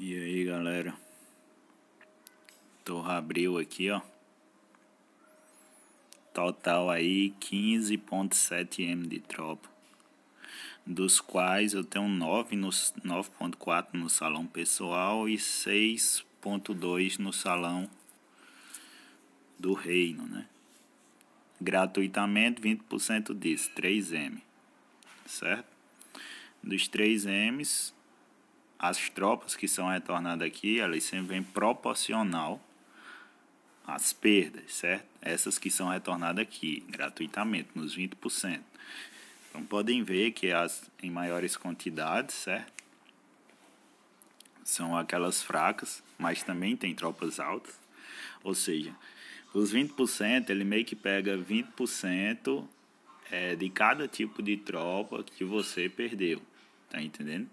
E aí galera, Torre abriu aqui ó, total aí 15.7 M de tropa, dos quais eu tenho 9.4 no, no salão pessoal e 6.2 no salão do reino né, gratuitamente 20% disso, 3M, certo? Dos 3Ms as tropas que são retornadas aqui, elas sempre vêm proporcional às perdas, certo? Essas que são retornadas aqui, gratuitamente, nos 20%. Então, podem ver que as em maiores quantidades, certo? São aquelas fracas, mas também tem tropas altas. Ou seja, os 20%, ele meio que pega 20% é, de cada tipo de tropa que você perdeu. Tá entendendo?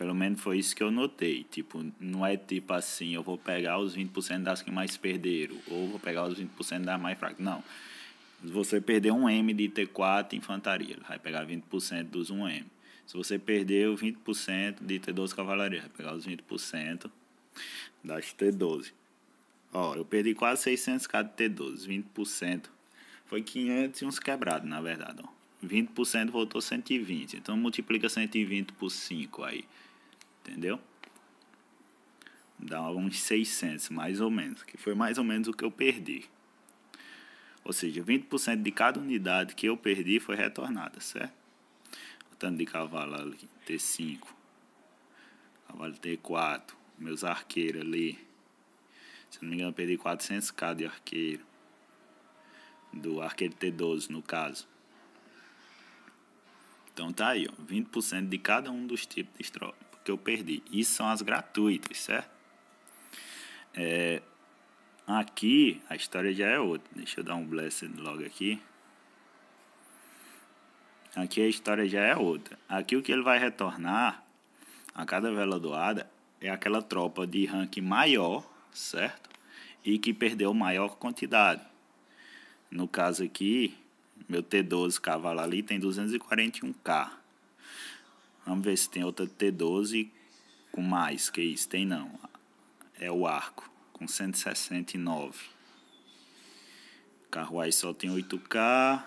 Pelo menos foi isso que eu notei. Tipo, não é tipo assim, eu vou pegar os 20% das que mais perderam, ou vou pegar os 20% das mais fracas. Não. Se você perder um M de T4 infantaria, vai pegar 20% dos 1M. Se você perdeu 20% de T12 cavalaria, vai pegar os 20% das T12. Ó, eu perdi quase 600k de T12, 20%. Foi 500 e uns quebrados, na verdade, ó. 20% voltou 120. Então multiplica 120 por 5 aí entendeu? Dá uns 600, mais ou menos, que foi mais ou menos o que eu perdi. Ou seja, 20% de cada unidade que eu perdi foi retornada, certo? O tanto de cavalo ali, T5, cavalo T4, meus arqueiros ali. Se não me engano, eu perdi 400k de arqueiro. Do arqueiro T12, no caso. Então tá aí, ó, 20% de cada um dos tipos de estrofe que eu perdi. E são as gratuitas, certo? É, aqui a história já é outra. Deixa eu dar um Blessing logo aqui. Aqui a história já é outra. Aqui o que ele vai retornar a cada vela doada é aquela tropa de ranking maior, certo? E que perdeu maior quantidade. No caso aqui, meu T12 cavalo ali tem 241k. Vamos ver se tem outra T12 com mais que isso. Tem não. É o arco, com 169. Carro aí só tem 8K.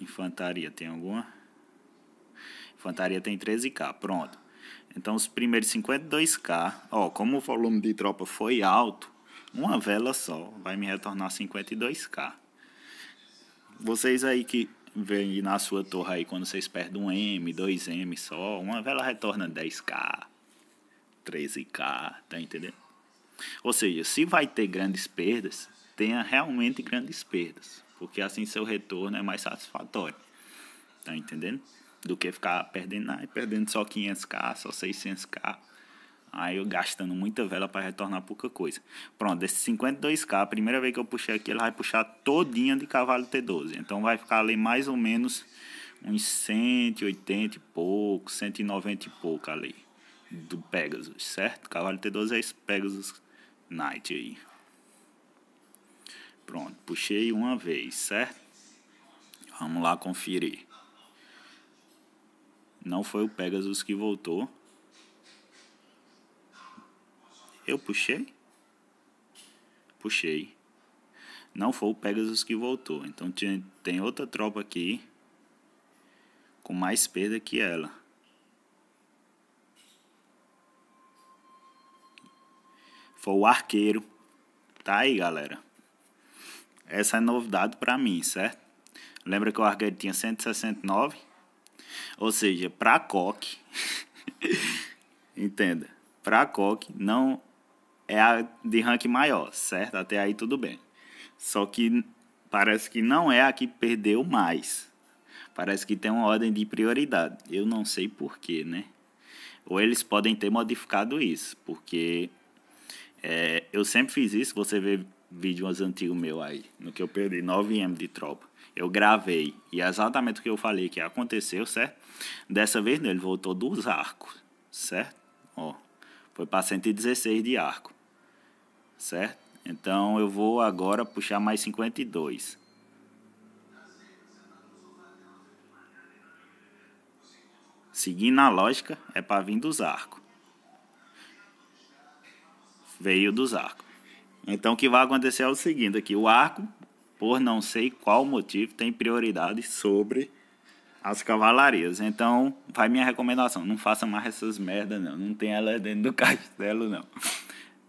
Infantaria tem alguma? Infantaria tem 13K, pronto. Então os primeiros 52K, ó, como o volume de tropa foi alto, uma vela só vai me retornar 52K. Vocês aí que vem na sua torre aí quando vocês perdem um M, dois M só, uma vela retorna 10K, 13K, tá entendendo? Ou seja, se vai ter grandes perdas, tenha realmente grandes perdas, porque assim seu retorno é mais satisfatório, tá entendendo? Do que ficar perdendo, ah, perdendo só 500K, só 600K. Aí eu gastando muita vela para retornar pouca coisa. Pronto, esse 52K, a primeira vez que eu puxei aqui, ele vai puxar todinha de cavalo T12. Então vai ficar ali mais ou menos uns 180 e pouco, 190 e pouco ali do Pegasus, certo? Cavalo T12 é esse Pegasus Knight aí. Pronto, puxei uma vez, certo? Vamos lá conferir. Não foi o Pegasus que voltou, eu puxei? Puxei. Não foi o Pegasus que voltou. Então tinha, tem outra tropa aqui com mais perda que ela. Foi o arqueiro. Tá aí, galera. Essa é novidade para mim, certo? Lembra que o arqueiro tinha 169? Ou seja, para coque. entenda. Para coque não é a de rank maior, certo? Até aí tudo bem. Só que parece que não é a que perdeu mais. Parece que tem uma ordem de prioridade. Eu não sei porquê, né? Ou eles podem ter modificado isso, porque é, eu sempre fiz isso. Você vê vídeos antigos meu aí, no que eu perdi 9M de tropa. Eu gravei e é exatamente o que eu falei que aconteceu, certo? Dessa vez não, ele voltou dos arcos, certo? Ó, foi para 116 de arco certo? Então eu vou agora puxar mais 52. Seguindo a lógica, é para vir dos arcos. Veio dos arcos. Então o que vai acontecer é o seguinte aqui, o arco, por não sei qual motivo, tem prioridade sobre as cavalarias. Então, vai minha recomendação, não faça mais essas merdas não, não tem ela dentro do castelo não.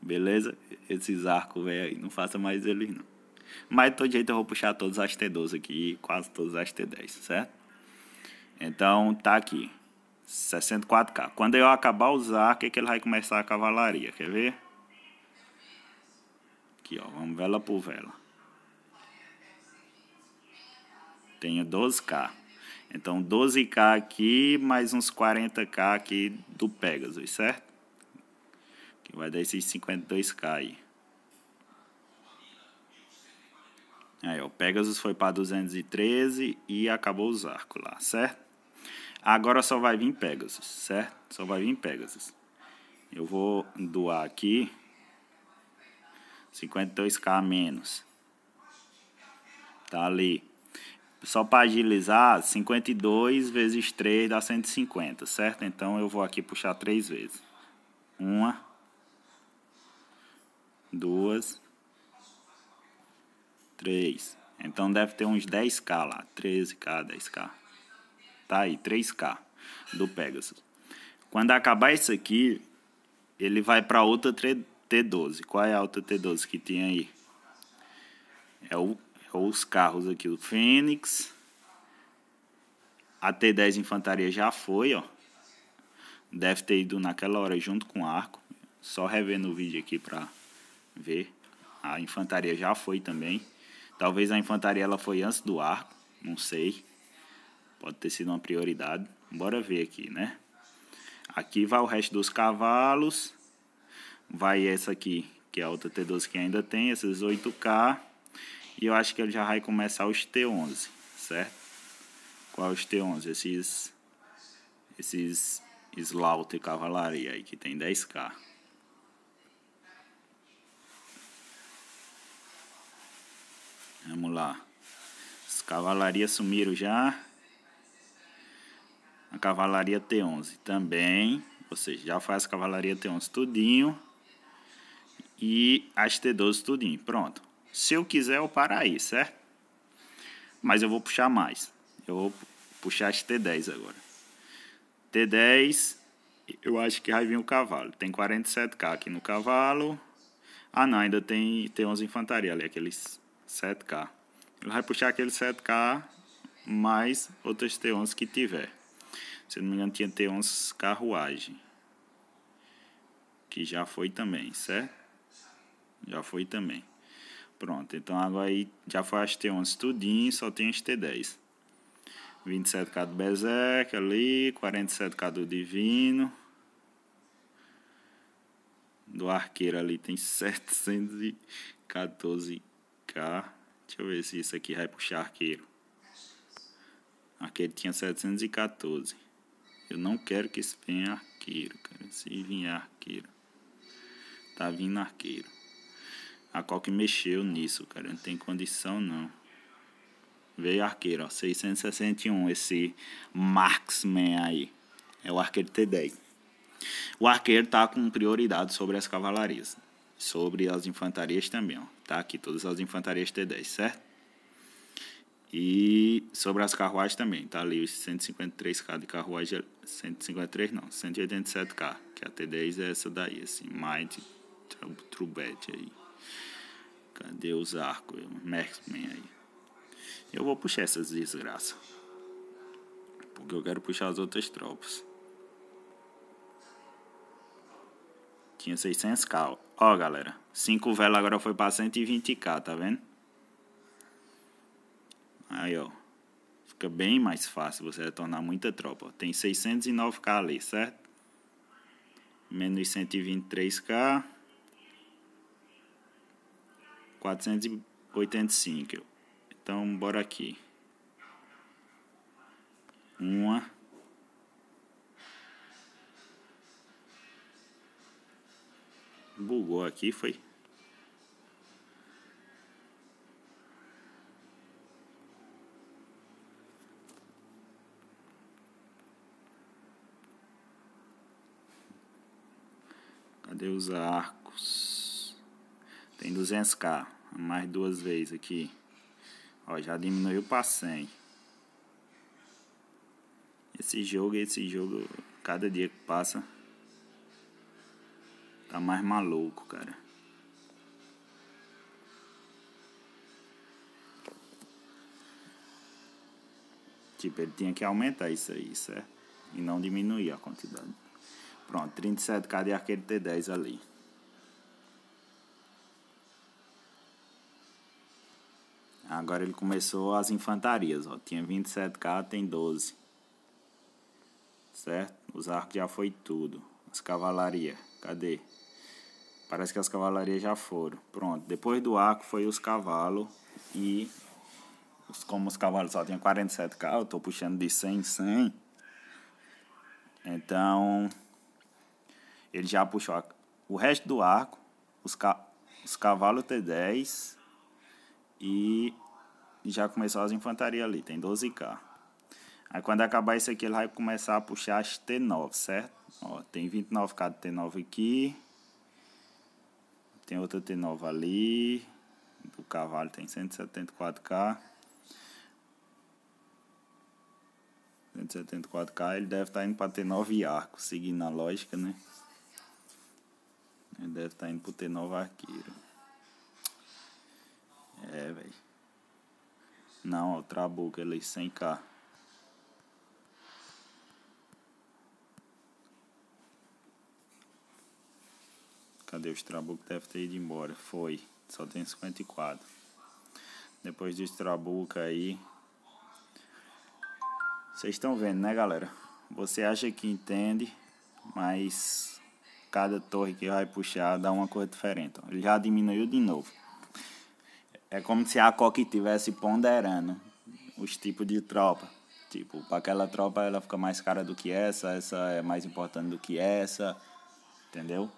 Beleza? esses arcos, velho, não faça mais eles, não. Mas, de todo jeito, eu vou puxar todas as T12 aqui, quase todas as T10, certo? Então, tá aqui, 64k. Quando eu acabar os arcos, é que ele vai começar a cavalaria, quer ver? Aqui, ó, vamos vela por vela. Tenho 12k. Então, 12k aqui, mais uns 40k aqui do Pegasus, certo? Que vai dar esses 52k aí. Aí, ó, o Pegasus foi para 213 e acabou os arcos lá, certo? Agora só vai vir Pegasus, certo? Só vai vir Pegasus. Eu vou doar aqui 52k a menos. Tá ali. Só para agilizar, 52 vezes 3 dá 150, certo? Então eu vou aqui puxar 3 vezes. Uma, duas, três. Então deve ter uns 10k lá, 13k, 10k. Tá aí, 3k do Pegasus. Quando acabar isso aqui, ele vai para outra T12. Qual é a outra T12 que tem aí? É, o, é os carros aqui, o Fênix. A T10 Infantaria já foi, ó. Deve ter ido naquela hora junto com o arco. Só revendo o vídeo aqui pra ver. A infantaria já foi também. Talvez a infantaria ela foi antes do arco, não sei. Pode ter sido uma prioridade. Bora ver aqui, né? Aqui vai o resto dos cavalos. Vai essa aqui, que é a outra T12 que ainda tem, esses 8K. E eu acho que ele já vai começar os T11, certo? Qual é os T11? Esses, esses Slaughter Cavalaria aí, que tem 10K. lá. As cavalarias sumiram já. A cavalaria T11 também. Ou seja, já faz a cavalaria T11 tudinho. E as T12 tudinho. Pronto. Se eu quiser, eu paro aí, certo? Mas eu vou puxar mais. Eu vou puxar as T10 agora. T10, eu acho que vai vir o cavalo. Tem 47k aqui no cavalo. Ah, não, ainda tem, tem 11 infantaria ali, aqueles 7k. Ele vai puxar aquele 7K mais outras T11 que tiver. Se não me engano, tinha T11 carruagem. Que já foi também, certo? Já foi também. Pronto, então agora aí já foi as T11 tudinho, só tem as T10. 27k do Berserk ali, 47k do Divino. Do Arqueiro ali tem 714k. Deixa eu ver se isso aqui vai puxar arqueiro. Aquele tinha 714. Eu não quero que isso venha arqueiro, cara. Se vier arqueiro. Tá vindo arqueiro. A qual que mexeu nisso, cara. Não tem condição, não. Veio arqueiro, ó. 661, esse Marksman aí. É o arqueiro T10. O arqueiro tá com prioridade sobre as cavalarias. Sobre as infantarias também, ó tá? Aqui todas as infantarias T10, certo? E sobre as carruagens também, tá ali os 153k de carruagem, 153 não, 187k, que a T10 é essa daí, assim, Might Trubet aí. Cadê os arcos? Maxman aí. Eu vou puxar essas desgraças. Porque eu quero puxar as outras tropas. tinha 600k. Ó, galera, 5 velas agora foi para 120k, tá vendo? Aí, ó. Fica bem mais fácil você retornar muita tropa. Tem 609k ali, certo? Menos 123k. 485. Então, bora aqui. Uma. Bugou aqui, foi. Cadê os arcos? Tem 200k. Mais duas vezes aqui. Ó, já diminuiu para 100. Esse jogo, esse jogo, cada dia que passa... Tá mais maluco, cara. Tipo, ele tinha que aumentar isso aí, certo? E não diminuir a quantidade. Pronto, 37 de arqueiro T10 ali? Agora ele começou as infantarias, ó. Tinha 27k, tem 12. Certo? Os arcos já foi tudo. As cavalaria, cadê? Parece que as cavalarias já foram. Pronto. Depois do arco foi os cavalos e como os cavalos só tinham 47k, eu tô puxando de 100 em 100. Então ele já puxou a, o resto do arco, os, ca, os cavalos T10 e já começou as infantarias ali, tem 12k. Aí quando acabar isso aqui, ele vai começar a puxar as T9, certo? Ó, tem 29k de T9 aqui. Tem outra T9 ali. O cavalo tem 174K. 174K, ele deve estar tá indo para T9 arco, seguindo a lógica, né? Ele deve estar tá indo para T9 arqueiro. É, velho. Não, ó, o Trabuco, ele 100K. É Cadê o Strabuco? Deve ter ido embora. Foi. Só tem 54. Depois do Strabuco aí. Vocês estão vendo, né, galera? Você acha que entende, mas cada torre que vai puxar dá uma cor diferente. Ele já diminuiu de novo. É como se a coque estivesse ponderando os tipos de tropa. Tipo, para aquela tropa ela fica mais cara do que essa, essa é mais importante do que essa, entendeu?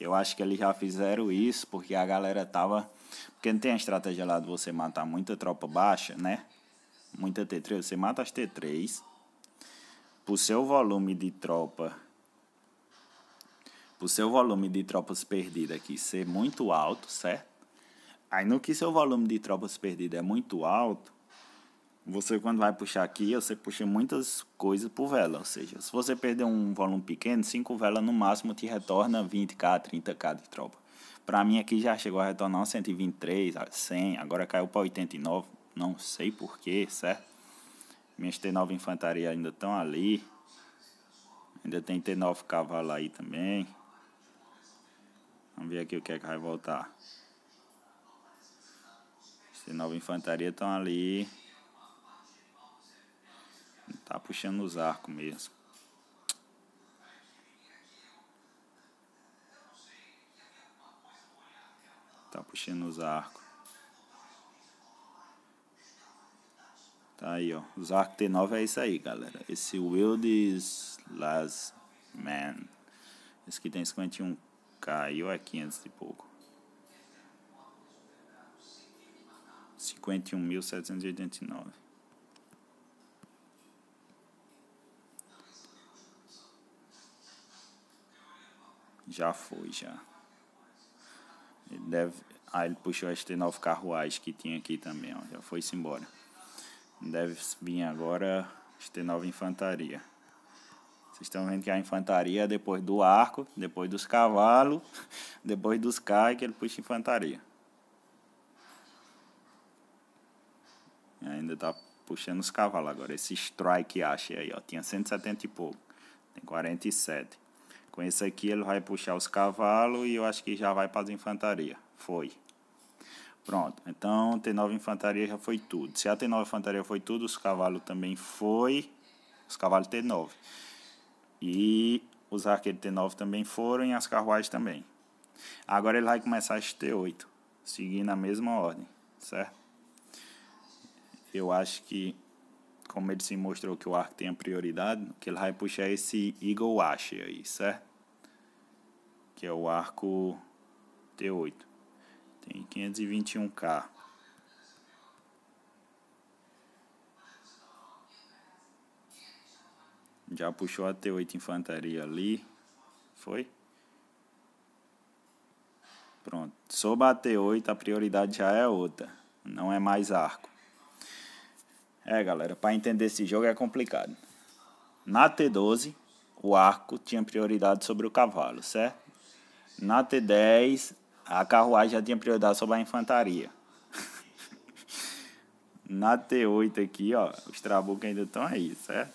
Eu acho que eles já fizeram isso porque a galera tava. Porque não tem a estratégia lá de você matar muita tropa baixa, né? Muita T3. Você mata as T3. Por seu volume de tropa. por seu volume de tropas perdidas aqui ser muito alto, certo? Aí no que seu volume de tropas perdidas é muito alto, você, quando vai puxar aqui, você puxa muitas coisas por vela. Ou seja, se você perder um volume pequeno, cinco velas no máximo te retorna 20k, 30k de tropa. Para mim aqui já chegou a retornar 123, 100, agora caiu para 89, não sei porquê, certo? Minhas T9 infantaria ainda estão ali. Ainda tem T9 cavalo aí também. Vamos ver aqui o que é que vai voltar. T9 infantaria estão ali. Tá puxando os arcos mesmo. Tá puxando os arcos. Tá aí, ó. Os arcos T9 é isso aí, galera. Esse Wildes Last Man. Esse aqui tem 51k e é 500 e pouco. 51.789. Já foi, já. Ele deve. Ah, ele puxou as T9 carruagens que tinha aqui também, ó. Já foi-se embora. Deve vir agora as T9 infantaria. Vocês estão vendo que a infantaria é depois do arco, depois dos cavalos, depois dos cai que ele puxa infantaria. E ainda tá puxando os cavalos agora. Esse strike acha aí, ó. Tinha 170 e pouco. Tem 47. Com esse aqui ele vai puxar os cavalos e eu acho que já vai para as infantaria. Foi. Pronto, então T9 infantaria já foi tudo. Se a T9 infantaria foi tudo, os cavalos também foi. Os cavalos T9. E os arqueiros T9 também foram e as carruagens também. Agora ele vai começar as T8, seguindo a mesma ordem, certo? Eu acho que como ele se mostrou que o arco tem a prioridade, que ele vai puxar é esse Eagle Ash aí, certo? Que é o arco T8. Tem 521k. Já puxou a T8 infantaria ali. Foi? Pronto. Sobre a T8, a prioridade já é outra. Não é mais arco. É, galera, para entender esse jogo é complicado. Na T12, o arco tinha prioridade sobre o cavalo, certo? Na T10, a carruagem já tinha prioridade sobre a infantaria. Na T8 aqui, ó, os trabucos ainda estão aí, certo?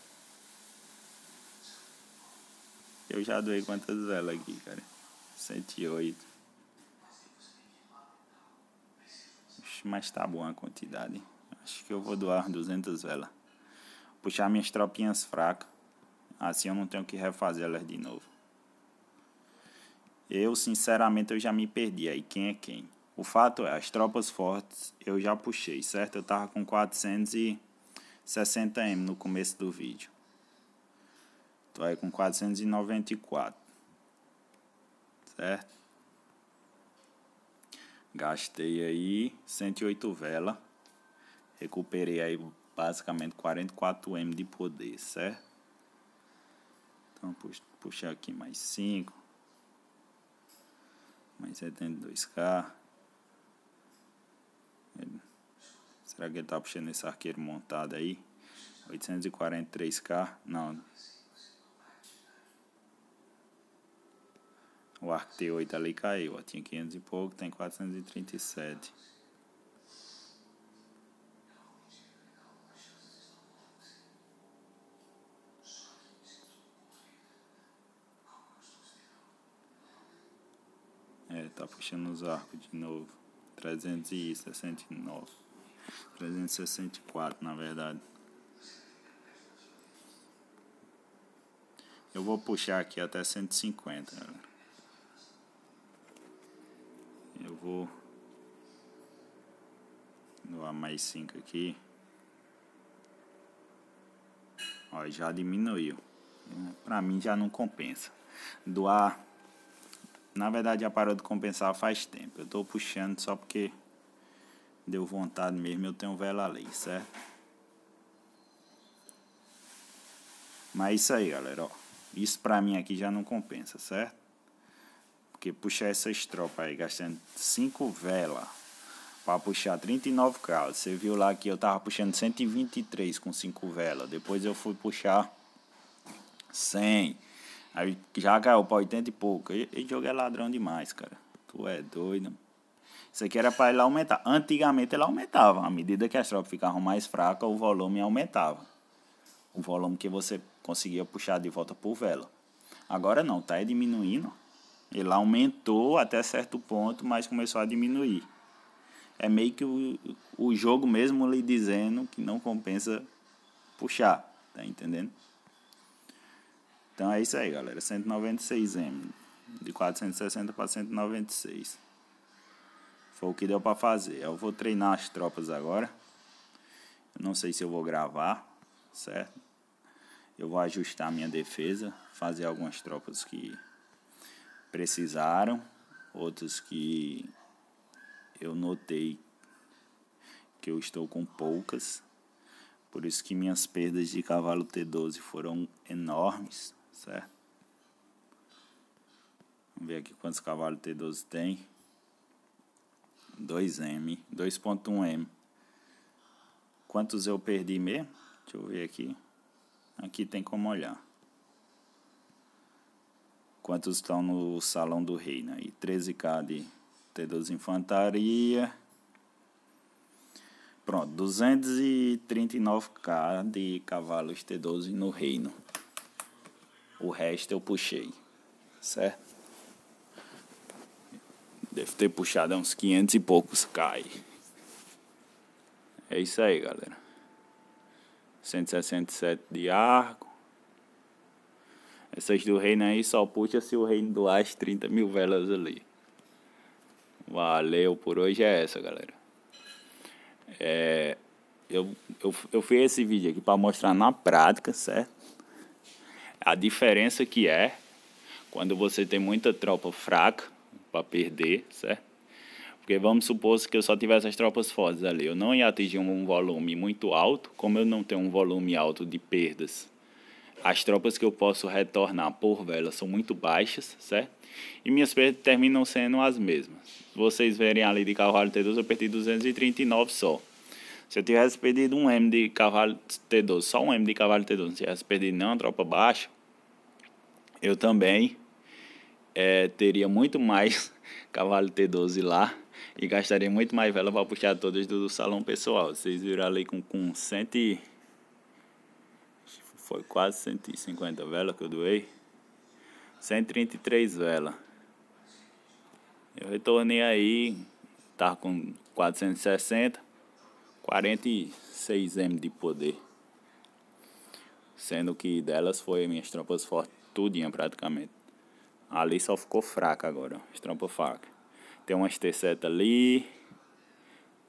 Eu já doei quantas velas aqui, cara? 108. Mas tá boa a quantidade, hein? Acho que eu vou doar 200 velas. Puxar minhas tropinhas fracas. Assim eu não tenho que refazer elas de novo. Eu, sinceramente, eu já me perdi aí. Quem é quem? O fato é, as tropas fortes eu já puxei, certo? Eu tava com 460M no começo do vídeo. Tô aí com 494. Certo? Gastei aí 108 velas. Recuperei aí basicamente 44M de poder, certo? Então puxar aqui mais 5. Mais 72k. Ele, será que ele tá puxando esse arqueiro montado aí? 843k? Não. O arco T8 ali caiu, ó. Tinha 500 e pouco, tem 437. É, tá puxando os arcos de novo. 369. 364, na verdade. Eu vou puxar aqui até 150, galera. Eu vou doar mais 5 aqui. Ó, já diminuiu. Pra mim já não compensa. Doar na verdade já parou de compensar faz tempo. Eu tô puxando só porque deu vontade mesmo. Eu tenho vela ali, certo? Mas é isso aí, galera, ó. Isso pra mim aqui já não compensa, certo? Porque puxar essa tropas aí, gastando 5 velas para puxar 39 carros. Você viu lá que eu tava puxando 123 com 5 velas. Depois eu fui puxar 100. Aí já caiu pra 80 e pouco. Esse jogo é ladrão demais, cara. Tu é doido. Isso aqui era para ele aumentar. Antigamente ele aumentava. À medida que as tropas ficavam mais fracas, o volume aumentava. O volume que você conseguia puxar de volta por vela. Agora não, tá diminuindo. Ele aumentou até certo ponto, mas começou a diminuir. É meio que o, o jogo mesmo lhe dizendo que não compensa puxar, tá entendendo? Então é isso aí, galera. 196M. De 460 para 196. Foi o que deu para fazer. Eu vou treinar as tropas agora. Eu não sei se eu vou gravar, certo? Eu vou ajustar minha defesa, fazer algumas tropas que precisaram, outras que eu notei que eu estou com poucas. Por isso que minhas perdas de cavalo T12 foram enormes. Certo? É. Vamos ver aqui quantos cavalos T12 tem. 2M, 2.1M. Quantos eu perdi mesmo? Deixa eu ver aqui. Aqui tem como olhar. Quantos estão no Salão do Reino E 13k de T12 Infantaria. Pronto, 239k de cavalos T12 no Reino. O resto eu puxei, certo? Deve ter puxado uns 500 e poucos cai. É isso aí, galera. 167 de arco. Essas do reino aí só puxa se o reino do as 30 mil velas ali. Valeu, por hoje é essa, galera. É, eu, eu, eu fiz esse vídeo aqui para mostrar na prática, certo? A diferença que é quando você tem muita tropa fraca para perder, certo? Porque vamos supor que eu só tivesse as tropas fortes ali, eu não ia atingir um volume muito alto, como eu não tenho um volume alto de perdas. As tropas que eu posso retornar por vela são muito baixas, certo? E minhas perdas terminam sendo as mesmas. vocês verem ali de cavalo T2, eu perdi 239 só. Se eu tivesse pedido um M de cavalo T12, só um M de cavalo T12, se eu tivesse pedido não tropa baixa, eu também é, teria muito mais cavalo T12 lá e gastaria muito mais vela para puxar todas do, do salão pessoal. Vocês viram ali com, com cento e... foi quase 150 velas que eu doei. 133 velas. Eu retornei aí, tá com 460. 46M de poder. Sendo que delas foi minhas trompas fortes tudinha praticamente. Ali só ficou fraca agora, as trompas fracas. Tem umas T7 ali.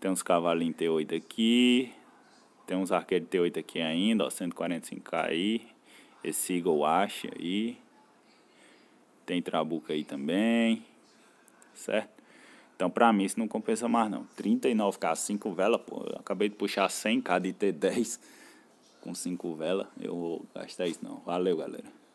Tem uns cavalinhos T8 aqui. Tem uns arqueiros T8 aqui ainda, ó, 145 aí. Esse Eagle Ash aí. Tem Trabuca aí também. Certo? Então, para mim, isso não compensa mais, não. 39K, 5 velas, pô, eu acabei de puxar 100K de T10 com 5 velas. Eu vou gastar isso, não. Valeu, galera.